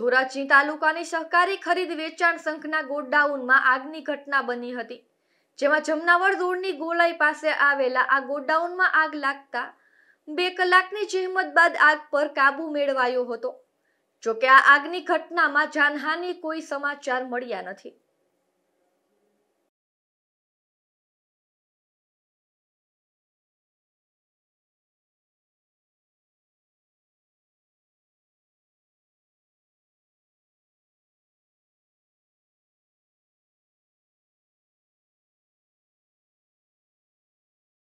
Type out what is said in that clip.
ધોરાજી તાલુકાની સહકારી ખરીદ વેચાણ સંઘના ગોડાઉનમાં આગની ઘટના બની હતી જેમાં જમનાવર રોડની ગોલાઈ પાસે આવેલા આ ગોડાઉનમાં આગ લાગતા બે કલાકની જહેમત બાદ આગ પર કાબુ મેળવાયો હતો જોકે આ આગની ઘટનામાં જાનહાનિ કોઈ સમાચાર મળ્યા નથી